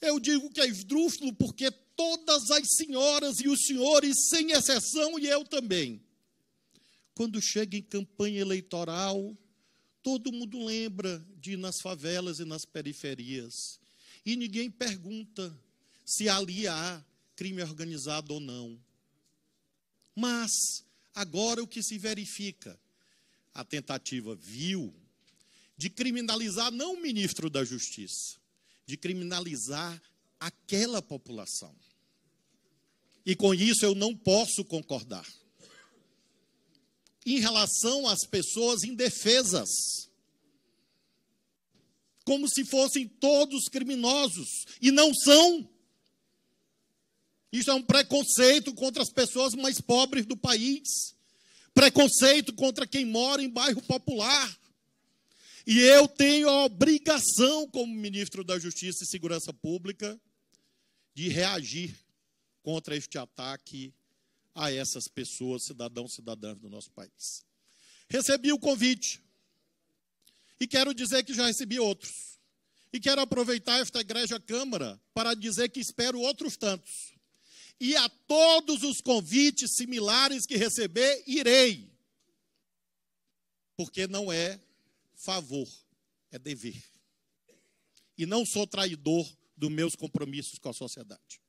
Eu digo que é esdrúxulo porque todas as senhoras e os senhores, sem exceção, e eu também. Quando chega em campanha eleitoral, todo mundo lembra de ir nas favelas e nas periferias. E ninguém pergunta se ali há crime organizado ou não. Mas, agora o que se verifica? A tentativa vil de criminalizar não o ministro da Justiça, de criminalizar aquela população. E com isso eu não posso concordar. Em relação às pessoas indefesas, como se fossem todos criminosos, e não são. Isso é um preconceito contra as pessoas mais pobres do país, preconceito contra quem mora em bairro popular, e eu tenho a obrigação, como ministro da Justiça e Segurança Pública, de reagir contra este ataque a essas pessoas, cidadãos e cidadãs do nosso país. Recebi o convite. E quero dizer que já recebi outros. E quero aproveitar esta igreja Câmara para dizer que espero outros tantos. E a todos os convites similares que receber, irei. Porque não é favor, é dever. E não sou traidor dos meus compromissos com a sociedade.